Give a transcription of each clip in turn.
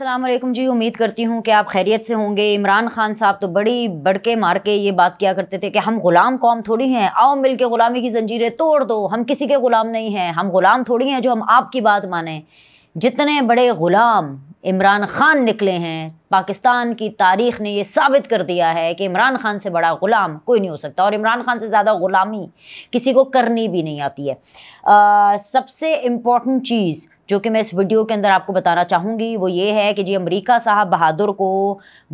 असलम जी उम्मीद करती हूँ कि आप खैरियत से होंगे इमरान खान साहब तो बड़ी बड़के मार के ये बात किया करते थे कि हम गुलाम कौम थोड़ी हैं आओ मिल के ग़ुलामी की जंजीरें तोड़ दो हम किसी के ग़ुलाम नहीं हैं हम ग़ुलाम थोड़ी हैं जो हम आपकी बात माने जितने बड़े ग़ुलाम इमरान खान निकले हैं पाकिस्तान की तारीख ने ये साबित कर दिया है कि इमरान खान से बड़ा ग़ुलाम कोई नहीं हो सकता और इमरान खान से ज़्यादा ग़ुलामी किसी को करनी भी नहीं आती है आ, सबसे इम्पॉर्टेंट चीज़ जो कि मैं इस वीडियो के अंदर आपको बताना चाहूँगी वो ये है कि जी अमरीका साहब बहादुर को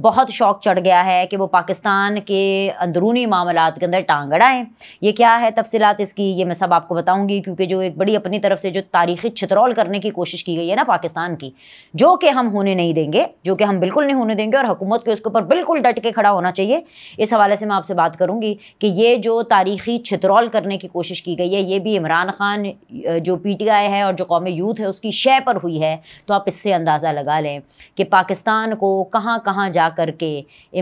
बहुत शौक चढ़ गया है कि वो पाकिस्तान के अंदरूनी मामला के अंदर टांगड़ाएँ ये क्या है तफसीत इसकी ये मैं सब आपको बताऊँगी क्योंकि जो एक बड़ी अपनी तरफ से जो तारीखी छतरौल करने की कोशिश की गई है ना पाकिस्तान की जो कि हम होने नहीं देंगे जो कि हम बिल्कुल नहीं होने देंगे और हुकूमत के उसके ऊपर बिल्कुल डट के खड़ा होना चाहिए इस हवाले से मैं आपसे बात करूँगी कि ये जो तारीखी छतरौल करने की कोशिश की गई है ये भी इमरान खान जो पी टी आई है और जो कौमी यूथ है उसकी शय पर हुई है तो आप इससे अंदाज़ा लगा लें कि पाकिस्तान को कहाँ कहाँ जा कर के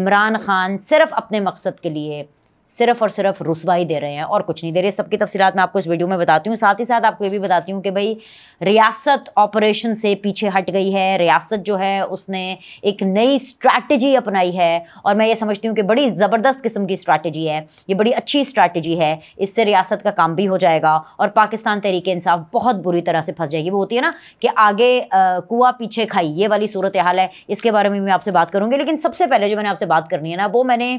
इमरान खान सिर्फ अपने मकसद के लिए सिर्फ और सिर्फ रसवाई दे रहे हैं और कुछ नहीं दे रहे सबकी तफसी मैं आपको इस वीडियो में बताती हूँ साथ ही साथ आपको ये भी बताती हूँ कि भाई रियासत ऑपरेशन से पीछे हट गई है रियासत जो है उसने एक नई स्ट्रैटेजी अपनाई है और मैं ये समझती हूँ कि बड़ी ज़बरदस्त किस्म की स्ट्रैटेजी है ये बड़ी अच्छी स्ट्रैटेजी है इससे रियासत का काम भी हो जाएगा और पाकिस्तान तरीके इंसाफ बहुत बुरी तरह से फंस जाएगी वो होती है ना कि आगे कुआ पीछे खाई ये वाली सूरत हाल है इसके बारे में मैं आपसे बात करूँगी लेकिन सबसे पहले जो मैंने आपसे बात करनी है ना वो मैंने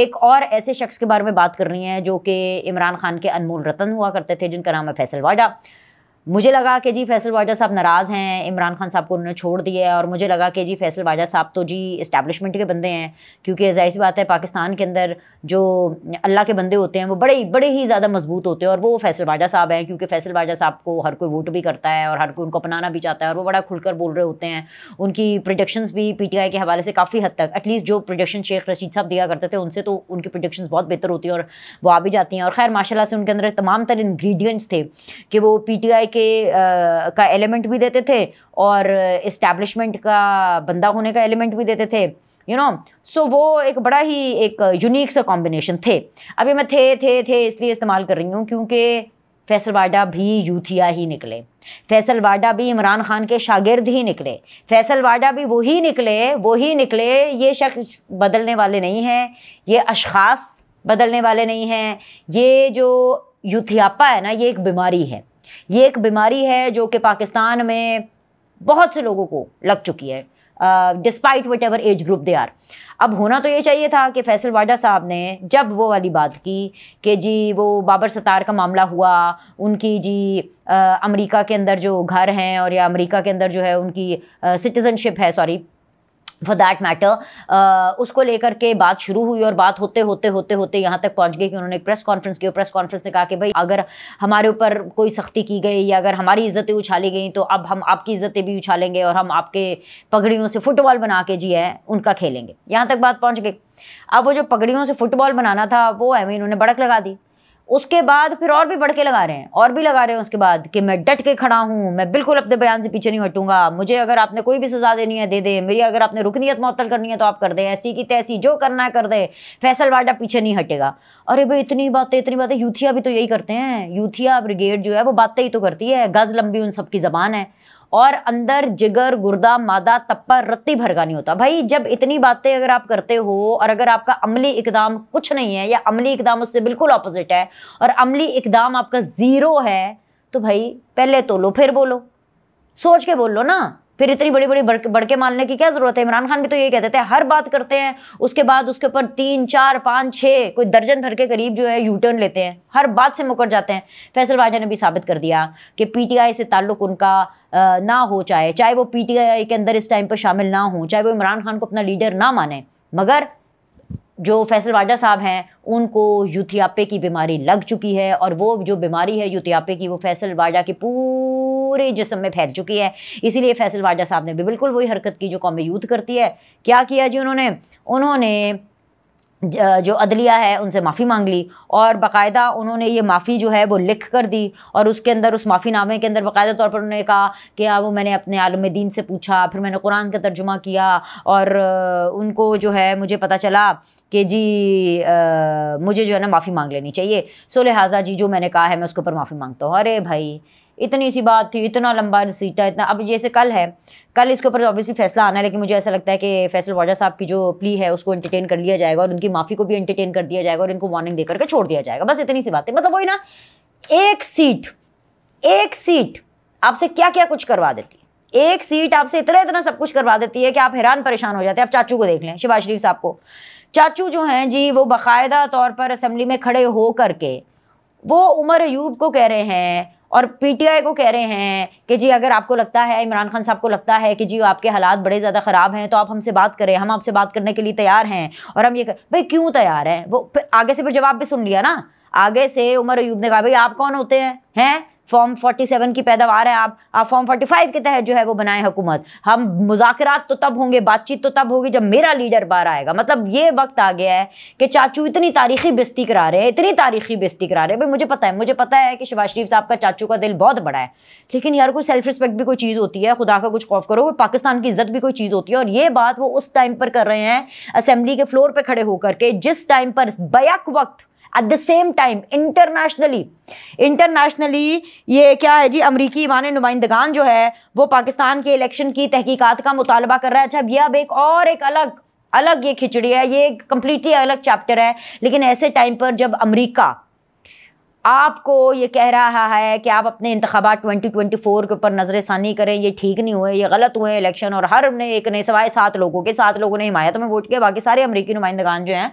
एक और ऐसे शख्स के बारे में बात कर रही है जो कि इमरान खान के अनमोल रतन हुआ करते थे जिनका नाम है फैसल वाडा मुझे लगा कि जी फैसल वाजा साहब नाराज़ हैं इमरान खान साहब को उन्होंने छोड़ दिया है और मुझे लगा कि जी फैसल वाजा साहब तो जी इस्टेबलिशमेंट के बंदे हैं क्योंकि जाहिर सी बात है पाकिस्तान के अंदर जो अल्लाह के बंदे होते हैं वो बड़े बड़े ही ज़्यादा मजबूत होते हैं और वो फैसल वाजा साहब हैं क्योंकि फैसल वाजा साहब को हर कोई वोट भी करता है और हर कोई उनको अपनाना भी चाहता है और वो बड़ा खुलकर बोल रहे होते हैं उनकी प्रोडक्शन भी पी टी आई के हवाले से काफ़ी हद तक एटलीस्ट जो प्रोडक्शन शेख रशीद साहब दिया करते थे उनसे तो उनकी प्रोडक्शन बहुत बेहतर होती हैं और वो आ भी जाती हैं और खैर माशाला से उनके अंदर तमाम तर इन्ग्रीडियंट्स थे कि वो पी टी आई के आ, का एलिमेंट भी देते थे और इस्टेब्लिशमेंट का बंदा होने का एलिमेंट भी देते थे यू नो सो वो एक बड़ा ही एक यूनिक सा कॉम्बिनेशन थे अभी मैं थे थे थे इसलिए इस्तेमाल कर रही हूँ क्योंकि फैसल वाडा भी यूथिया ही निकले फैसल वाडा भी इमरान खान के शागिर्द ही निकले फैसल वाडा भी वही निकले वही निकले ये शख्स बदलने वाले नहीं हैं ये अशास बदलने वाले नहीं हैं ये जो यूथियापा है ना ये एक बीमारी है ये एक बीमारी है जो कि पाकिस्तान में बहुत से लोगों को लग चुकी है despite whatever age group they are अब होना तो ये चाहिए था कि फैसल वाडा साहब ने जब वो वाली बात की कि जी वो बाबर सतार का मामला हुआ उनकी जी अमेरिका के अंदर जो घर हैं और या अमेरिका के अंदर जो है उनकी सिटीज़नशिप है सॉरी फॉर दैट मैटर उसको लेकर के बात शुरू हुई और बात होते होते होते होते यहाँ तक पहुँच गई कि उन्होंने एक प्रेस कॉन्फ्रेंस की और प्रेस कॉन्फ्रेंस ने कहा कि भाई अगर हमारे ऊपर कोई सख्ती की गई या अगर हमारी इज़्ज़तें उछाली गई तो अब हम आपकी इज़्ज़तें भी उछालेंगे और हम आपके पगड़ियों से फुटबॉल बना के जी है उनका खेलेंगे यहाँ तक बात पहुँच गई अब वो जो पगड़ियों से फुटबॉल बनाना था वो हमें उन्होंने बड़क लगा दी उसके बाद फिर और भी बढ़ के लगा रहे हैं और भी लगा रहे हैं उसके बाद कि मैं डट के खड़ा हूँ मैं बिल्कुल अपने बयान से पीछे नहीं हटूंगा मुझे अगर आपने कोई भी सजा देनी है दे दे मेरी अगर आपने रुकनीत मअतल करनी है तो आप कर दें ऐसी की तैसी जो करना है कर दे फैसल वाडा पीछे नहीं हटेगा अरे भाई इतनी बातें इतनी बातें यूथिया भी तो यही करते हैं यूथिया ब्रिगेड जो है वो बातें ही तो करती है गज़ लंबी उन सबकी ज़बान है और अंदर जिगर गुर्दा मादा तप्पा रत्ती भर का नहीं होता भाई जब इतनी बातें अगर आप करते हो और अगर आपका अमली इकदाम कुछ नहीं है या अमली इकदाम उससे बिल्कुल अपोजिट है और अमली इकदाम आपका ज़ीरो है तो भाई पहले तो लो फिर बोलो सोच के बोल लो ना फिर इतनी बड़ी बड़ी बड़के मानने की क्या ज़रूरत है इमरान खान भी तो ये कहते थे हर बात करते हैं उसके बाद उसके ऊपर तीन चार पाँच छः कोई दर्जन भर के करीब जो है यू टर्न लेते हैं हर बात से मुकर जाते हैं फैसल राजा ने भी साबित कर दिया कि पीटीआई से ताल्लुक़ उनका ना हो चाहे चाहे वो पीटीआई के अंदर इस टाइम पर शामिल ना हो चाहे वो इमरान खान को अपना लीडर ना माने मगर जो फैसल वाडा साहब हैं उनको यूथियापे की बीमारी लग चुकी है और वो जो बीमारी है यूथियापे की वो फैसल वाडा के पूरे जिसम में फैल चुकी है इसीलिए फैसल वाडा साहब ने भी बिल्कुल वही हरकत की जो कौम यूथ करती है क्या किया जी उन्होंने उन्होंने जो अदलिया है उनसे माफ़ी मांग ली और बाकायदा उन्होंने ये माफ़ी जो है वो लिख कर दी और उसके अंदर उस माफ़ीनामे के अंदर बाकायदा तौर पर उन्होंने कहा कि हाँ, वो मैंने अपने आलम दीन से पूछा फिर मैंने कुरान का तर्जुमा किया और उनको जो है मुझे पता चला कि जी आ, मुझे जो है ना माफ़ी मांग लेनी चाहिए सो लिहाजा जी जो मैंने कहा है मैं उसके ऊपर माफ़ी मांगता हूँ अरे भाई इतनी सी बात थी इतना लंबा सीटा इतना अब जैसे कल है कल इसके ऊपर ऑब्वियसली तो फैसला आना है लेकिन मुझे ऐसा लगता है कि फैसल वाजा साहब की जो प्ली है उसको एंटरटेन कर लिया जाएगा और उनकी माफ़ी को भी एंटरटेन कर दिया जाएगा और इनको वार्निंग देकर के छोड़ दिया जाएगा बस इतनी सी बात है मतलब वही ना एक सीट एक सीट आपसे क्या क्या कुछ करवा देती है एक सीट आपसे इतना इतना सब कुछ करवा देती है कि आप हैरान परेशान हो जाते हैं आप चाचू को देख लें शिवाज शरीफ साहब को चाचू जो हैं जी वो बाकायदा तौर पर असम्बली में खड़े हो करके वो उमर अयूब को कह रहे हैं और पीटीआई को कह रहे हैं कि जी अगर आपको लगता है इमरान खान साहब को लगता है कि जी आपके हालात बड़े ज़्यादा ख़राब हैं तो आप हमसे बात करें हम आपसे बात करने के लिए तैयार हैं और हम ये कर भाई क्यों तैयार हैं वो फिर आगे से फिर जवाब भी सुन लिया ना आगे से उमर अयूब ने कहा भाई आप कौन होते हैं हैं फॉर्म 47 की पैदावार है आप आप फॉर्म 45 के तहत जो है वो बनाए हुकूमत हम मुजाकरात तो तब होंगे बातचीत तो तब होगी जब मेरा लीडर बाहर आएगा मतलब ये वक्त आ गया है कि चाचू इतनी तारीखी बेस्ती करा रहे हैं इतनी तारीखी बेस्ती करा रहे हैं भाई मुझे पता है मुझे पता है कि शबाज शरीफ साहब का चाचू का दिल बहुत बड़ा है लेकिन यार कोई सेल्फ रिस्पेक्ट भी कोई चीज़ होती है खुदा का कुछ खौफ करो पाकिस्तान की इज्जत भी कोई चीज़ होती है और ये बात वो उस टाइम पर कर रहे हैं असम्बली के फ्लोर पर खड़े होकर के जिस टाइम पर बैक वक्त at the same time internationally internationally ये क्या है जी अमरीकी ईवान नुमाइंदगान जो है वो पाकिस्तान के इलेक्शन की तहकीकत का मुतालबा कर रहा है अच्छा यह अब एक और एक अलग अलग ये खिचड़ी है ये कम्प्लीटली अलग चैप्टर है लेकिन ऐसे टाइम पर जब अमरीका आपको ये कह रहा है कि आप अपने इंतबात 2024 के ऊपर नज़र करें ये ठीक नहीं हुए ये गलत हुए इलेक्शन और हर ने एक ने सवाए सात लोगों के सात लोगों ने हिमायत में वोट किया बाकी सारे अमरीकी नुमाइंदगान जो हैं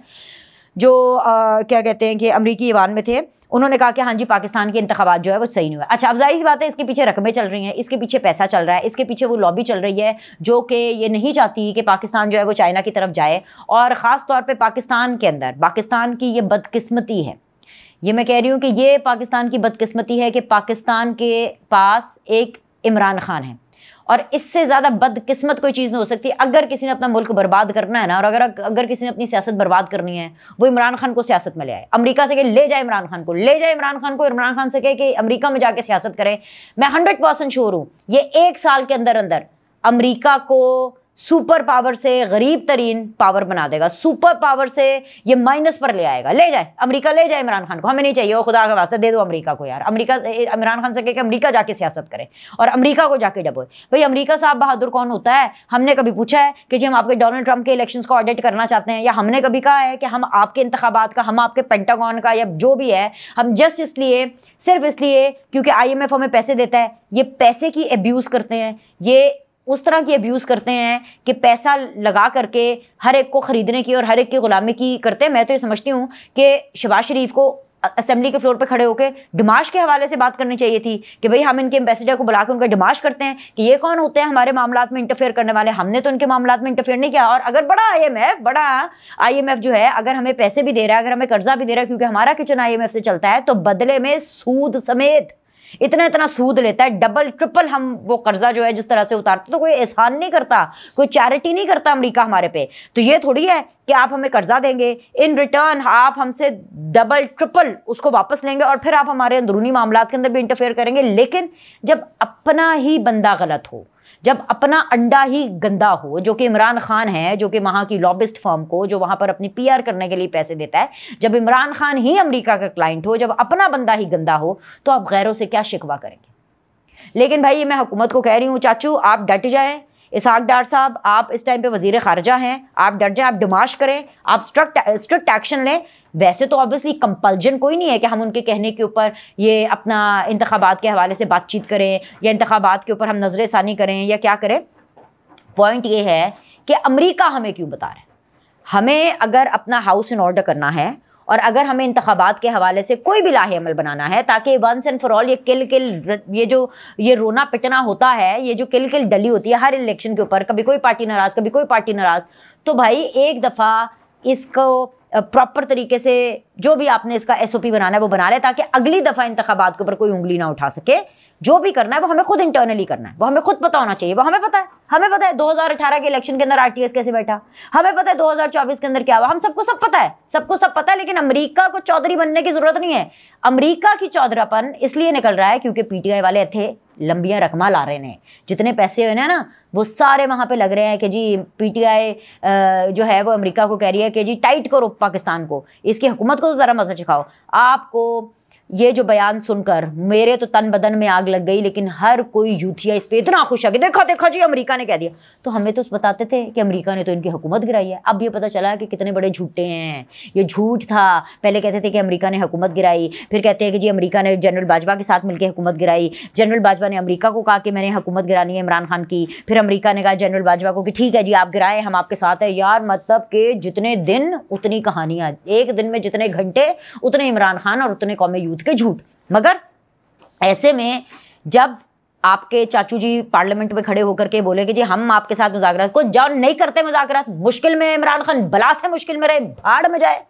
जो आ, क्या कहते हैं कि अमरीकी ईवान में थे उन्होंने कहा कि हाँ जी पाकिस्तान के इंतबात जो है वो सही नहीं हुआ अच्छा अब जाहिर सी बात है इसके पीछे रकमें चल रही हैं इसके पीछे पैसा चल रहा है इसके पीछे वो लॉबी चल रही है जो कि ये नहीं चाहती कि पाकिस्तान जो है वो चाइना की तरफ जाए और ख़ास तौर पर पाकिस्तान के अंदर पाकिस्तान की ये बदकस्मती है ये मैं कह रही हूँ कि ये पाकिस्तान की बदकस्मती है कि पाकिस्तान के पास एक इमरान खान है और इससे ज़्यादा बदकिस्मत कोई चीज़ नहीं हो सकती अगर किसी ने अपना मुल्क बर्बाद करना है ना और अगर अगर किसी ने अपनी सियासत बर्बाद करनी है वो इमरान खान को सियासत में ले आए अमरीका से कहे ले जाए इमरान खान को ले जाए इमरान खान को इमरान खान से कहे कि अमरीका में जाके सियासत करें मैं हंड्रेड परसेंट श्योर हूँ ये एक साल के अंदर अंदर अमरीका को सुपर पावर से गरीब तरीन पावर बना देगा सुपर पावर से ये माइनस पर ले आएगा ले जाए अमेरिका ले जाए इमरान खान को हमें नहीं चाहिए वो खुदा के वास्ते दे दो अमेरिका को यार अमेरिका इमरान खान से कह के अमेरिका जाके सियासत करे और अमेरिका को जाके डबोए भाई अमेरिका साहब बहादुर कौन होता है हमने कभी पूछा है कि जी हम आपके डोनाल्ड ट्रंप के इलेक्शन को ऑडिट करना चाहते हैं या हमने कभी कहा है कि हम आपके इंतबात का हम आपके पेंटागॉन का या जो भी है हम जस्ट इसलिए सिर्फ इसलिए क्योंकि आई हमें पैसे देता है ये पैसे की एब्यूज़ करते हैं ये उस तरह की अब्यूज़ करते हैं कि पैसा लगा करके हर एक को ख़रीदने की और हर एक की ग़ुलामी की करते हैं मैं तो ये समझती हूँ कि शबाज शरीफ को असेंबली के फ्लोर पे खड़े होकर डिमाश के हवाले से बात करनी चाहिए थी कि भाई हम इनके एम्बेसडर को बुला के उनका डिमाश करते हैं कि ये कौन होते हैं हमारे मामला में इंटरफेयर करने वाले हमने तो उनके मामला में इंटरफेयर नहीं किया और अगर बड़ा आईएमएफ बड़ा आईएमएफ जो है अगर हमें पैसे भी दे रहा है अगर हमें कर्जा भी दे रहा है क्योंकि हमारा किचन एफ़ से चलता है तो बदले में सूद समेत इतना इतना सूद लेता है डबल ट्रिपल हम वो कर्जा जो है जिस तरह से उतारते तो कोई एहसान नहीं करता कोई चैरिटी नहीं करता अमरीका हमारे पे तो ये थोड़ी है कि आप हमें कर्जा देंगे इन रिटर्न आप हमसे डबल ट्रिपल उसको वापस लेंगे और फिर आप हमारे अंदरूनी मामला के अंदर भी इंटरफेयर करेंगे लेकिन जब अपना ही बंदा गलत हो जब अपना अंडा ही गंदा हो जो कि इमरान खान है जो कि वहां की लॉबिस्ट फर्म को जो वहां पर अपनी पीआर करने के लिए पैसे देता है जब इमरान खान ही अमेरिका का क्लाइंट हो जब अपना बंदा ही गंदा हो तो आप गैरों से क्या शिकवा करेंगे लेकिन भाई ये मैं हुकूमत को कह रही हूँ चाचू आप डट जाए इसहाक डार साहब आप इस टाइम पे वजीर ख़ारजा हैं आप डट जाए आप डिमाश करें आप स्ट्रक्ट स्ट्रिक्ट एक्शन लें वैसे तो ऑब्वियसली कंपल्जन कोई नहीं है कि हम उनके कहने के ऊपर ये अपना इंतबात के हवाले से बातचीत करें या इंतबात के ऊपर हम नजर षानी करें या क्या करें पॉइंट ये है कि अमरीका हमें क्यों बता रहे हमें अगर अपना हाउस इन ऑर्डर करना है और अगर हमें इंतबात के हवाले से कोई भी लाहे अमल बनाना है ताकि वंस एंड फॉर ऑल ये किल किल ये जो ये रोना पिटना होता है ये जो किल किल डली होती है हर इलेक्शन के ऊपर कभी कोई पार्टी नाराज़ कभी कोई पार्टी नाराज़ तो भाई एक दफ़ा इसको प्रॉपर तरीके से जो भी आपने इसका एस बनाना है वो बना ले ताकि अगली दफ़ा इंतबात के ऊपर कोई उंगली ना उठा सके जो भी करना है वो हमें खुद इंटरनली करना है वो हमें खुद पता होना चाहिए वो हमें पता है हमें पता है 2018 के इलेक्शन के अंदर आरटीएस कैसे बैठा हमें पता है 2024 के अंदर क्या हुआ हम सबको सब पता है सबको सब पता है लेकिन अमेरिका को चौधरी बनने की ज़रूरत नहीं है अमेरिका की चौधरापन इसलिए निकल रहा है क्योंकि पीटीआई वाले थे लंबियाँ रकमा ला रहे हैं जितने पैसे हैं ना वो सारे वहाँ पे लग रहे हैं कि जी पीटीआई जो है वो अमेरिका को कह रही है कि जी टाइट करो पाकिस्तान को इसकी हुकूमत को तो ज़रा मज़ा चिखाओ आपको ये जो बयान सुनकर मेरे तो तन बदन में आग लग गई लेकिन हर कोई यूथिया इस पर इतना खुश आ गया देखा देखा जी अमेरिका ने कह दिया तो हमें तो उस बताते थे कि अमेरिका ने तो इनकी हुकूमत गिराई है अब ये पता चला कि कितने बड़े झूठे हैं ये झूठ था पहले कहते थे कि अमेरिका ने हुकूमत गिराई फिर कहते हैं कि जी अमरीका ने जनरल बाजवा के साथ मिलकर हुकूमत गिराई जनरल बाजवा ने अमरीका को कहा कि मैंने हुकूमत गिरानी है इमरान खान की फिर अमरीका ने कहा जनरल बाजवा को कि ठीक है जी आप गिराएं हम आपके साथ हैं यार मतलब कि जितने दिन उतनी कहानियाँ एक दिन में जितने घंटे उतने इमरान खान और उतने कौमे यूथ झूठ के झूठ मगर ऐसे में जब आपके चाचू जी पार्लियामेंट में खड़े होकर के बोले कि जी हम आपके साथ मुजाकरात को जाओ नहीं करते मुजाकरात मुश्किल में इमरान खान बला से मुश्किल में रहे भाड़ में जाए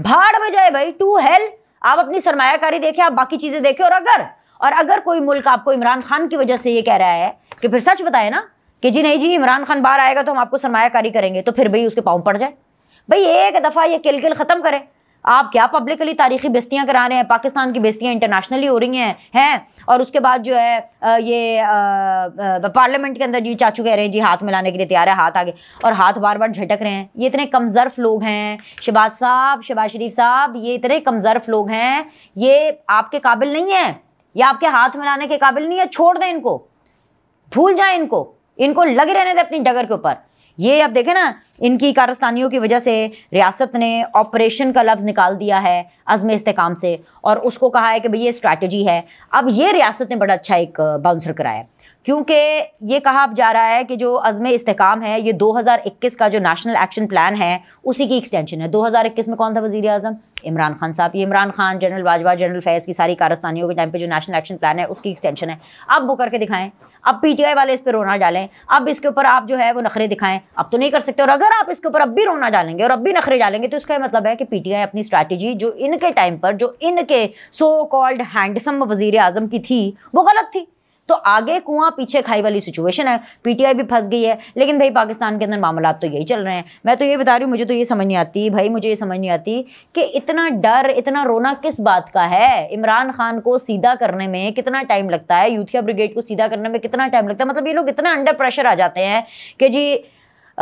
भाड़ में जाए भाई टू हेल आप अपनी सरमायाकारी देखें आप बाकी चीज़ें देखें और अगर और अगर कोई मुल्क आपको इमरान खान की वजह से ये कह रहा है कि फिर सच बताए ना कि जी नहीं जी इमरान खान बाहर आएगा तो हम आपको सरमायाकारी करेंगे तो फिर भाई उसके पाँव पड़ जाए भाई एक दफ़ा ये किल किल ख़त्म करें आप क्या पब्लिकली तारीखी बेस्तियाँ करा रहे हैं पाकिस्तान की बेस्तियाँ इंटरनेशनली हो रही हैं हैं और उसके बाद जो है ये पार्लियामेंट के अंदर जी चाचू कह रहे हैं जी हाथ मिलाने के लिए तैयार है हाथ आगे और हाथ बार बार झटक रहे हैं ये इतने कमज़र्फ लोग हैं शहबाज साहब शहबाज शरीफ साहब ये इतने कमज़र्फ लोग हैं ये आपके काबिल नहीं है ये आपके हाथ मिलाने के काबिल नहीं है छोड़ दें इनको भूल जाए इनको इनको लगे रहने दें अपनी डगर के ऊपर ये अब देखें ना इनकी कारस्तानियों की वजह से रियासत ने ऑपरेशन का लफ्ज़ निकाल दिया है अज़म इस्तेकाम से और उसको कहा है कि भाई ये स्ट्रैटेजी है अब ये रियासत ने बड़ा अच्छा एक बाउंसर कराया क्योंकि ये कहा जा रहा है कि जो अज़म इसकाम है ये 2021 का जो नेशनल एक्शन प्लान है उसी की एक्सटेंशन है 2021 में कौन था वजी अजम इमरान खान साहब ये इमरान खान जनरल बाजवा जनरल फैज़ की सारी कारस्तानियों के टाइम पे जो नेशनल एक्शन प्लान है उसकी एक्सटेंशन है अब वो करके दिखाएं अब पीटीआई वाले इस पर रोना डालें अब इसके ऊपर आप जो है वो नखरे दिखाएं अब तो नहीं कर सकते और अगर आप इसके ऊपर अब भी रोना डालेंगे और अब भी नखरे डालेंगे तो इसका मतलब है कि पीटीआई अपनी स्ट्रैटेजी जो इनके टाइम पर जो इनके सो कॉल्ड हैंडसम वजीर अजम की थी वो गलत थी तो आगे कुआं पीछे खाई वाली सिचुएशन है पीटीआई भी फंस गई है लेकिन भाई पाकिस्तान के अंदर मामला तो यही चल रहे हैं मैं तो ये बता रही हूँ मुझे तो ये समझ नहीं आती भाई मुझे ये समझ नहीं आती कि इतना डर इतना रोना किस बात का है इमरान खान को सीधा करने में कितना टाइम लगता है यूथिया ब्रिगेड को सीधा करने में कितना टाइम लगता है मतलब ये लोग इतना अंडर प्रेशर आ जाते हैं कि जी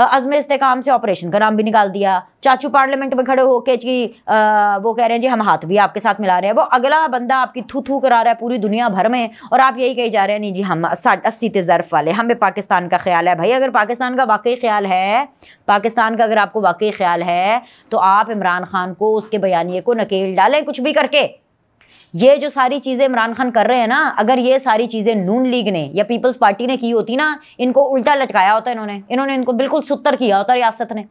अजम इस्तेकाम से ऑपरेशन का नाम भी निकाल दिया चाचू पार्लियामेंट में खड़े होके जी वो कह रहे हैं जी हम हाथ भी आपके साथ मिला रहे हैं वो अगला बंदा आपकी थू थू करा रहा है पूरी दुनिया भर में और आप यही कही जा रहे हैं नहीं जी हम अस्सी तेजरफ वाले हमें पाकिस्तान का ख्याल है भाई अगर पाकिस्तान का वाकई ख्याल है पाकिस्तान का अगर आपको वाकई ख्याल है तो आप इमरान खान को उसके बयानी को नकेल डालें कुछ भी करके ये जो सारी चीज़ें इमरान खान कर रहे हैं ना अगर ये सारी चीज़ें नून लीग ने या पीपल्स पार्टी ने की होती ना इनको उल्टा लटकाया होता इन्होंने इन्होंने इनको बिल्कुल सुतर किया होता रियासत ने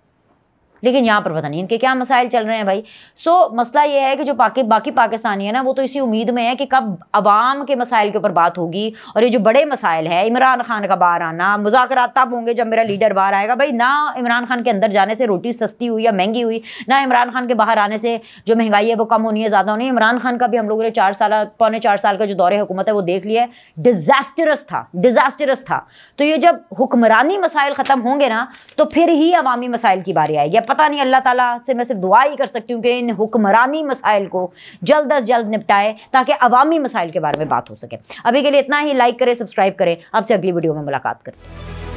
लेकिन यहाँ पर पता नहीं इनके क्या मसाइल चल रहे हैं भाई सो so, मसला ये है कि जो पाकि बाकी पाकिस्तानी है ना वो तो इसी उम्मीद में है कि कब आवाम के मसाइल के ऊपर बात होगी और ये जो बड़े मसाइल है इमरान खान का बाहर आना मुजाकर तब होंगे जब मेरा लीडर बाहर आएगा भाई ना इमरान खान के अंदर जाने से रोटी सस्ती हुई या महंगी हुई ना इमरान खान के बाहर आने से जो महंगाई है वो कम होनी है ज़्यादा होनी है इमरान खान का भी हम लोगों ने चार साल पौने चार साल का जो दौरे हुकूमत है वो देख लिया है डिज़ास्टरस था डिज़ास्टरस था तो ये जब हुक्मरानी मसाइल ख़त्म होंगे ना तो फिर ही अवामी मसाइल की बारी आएगी पता नहीं अल्लाह ताला से मैं सिर्फ दुआ ही कर सकती हूँ कि इन हुक्मरानी मसाइल को जल्द अज जल्द निपटाए ताकि अवामी मसाइल के बारे में बात हो सके अभी के लिए इतना ही लाइक करें सब्सक्राइब करें आपसे अगली वीडियो में मुलाकात करें